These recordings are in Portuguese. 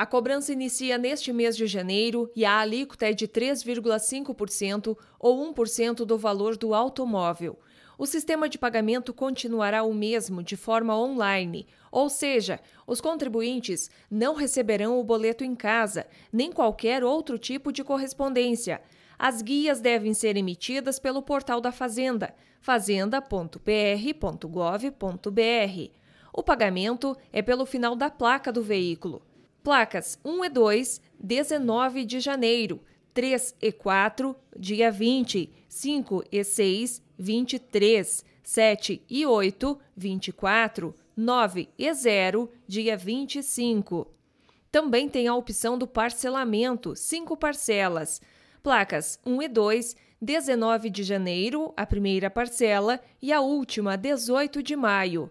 A cobrança inicia neste mês de janeiro e a alíquota é de 3,5% ou 1% do valor do automóvel. O sistema de pagamento continuará o mesmo de forma online, ou seja, os contribuintes não receberão o boleto em casa, nem qualquer outro tipo de correspondência. As guias devem ser emitidas pelo portal da Fazenda, fazenda.pr.gov.br. O pagamento é pelo final da placa do veículo. Placas 1 e 2, 19 de janeiro, 3 e 4, dia 20, 5 e 6, 23, 7 e 8, 24, 9 e 0, dia 25. Também tem a opção do parcelamento, 5 parcelas. Placas 1 e 2, 19 de janeiro, a primeira parcela, e a última, 18 de maio.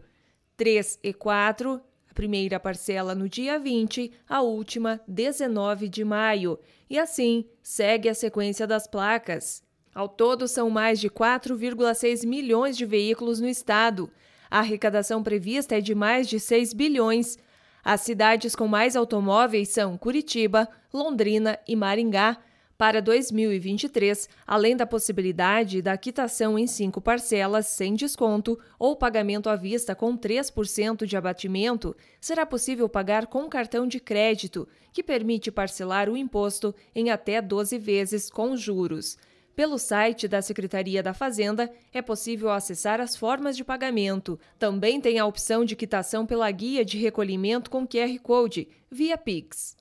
3 e 4, primeira parcela no dia 20, a última 19 de maio, e assim segue a sequência das placas. Ao todo, são mais de 4,6 milhões de veículos no estado. A arrecadação prevista é de mais de 6 bilhões. As cidades com mais automóveis são Curitiba, Londrina e Maringá, para 2023, além da possibilidade da quitação em cinco parcelas sem desconto ou pagamento à vista com 3% de abatimento, será possível pagar com cartão de crédito, que permite parcelar o imposto em até 12 vezes com juros. Pelo site da Secretaria da Fazenda, é possível acessar as formas de pagamento. Também tem a opção de quitação pela guia de recolhimento com QR Code, via Pix.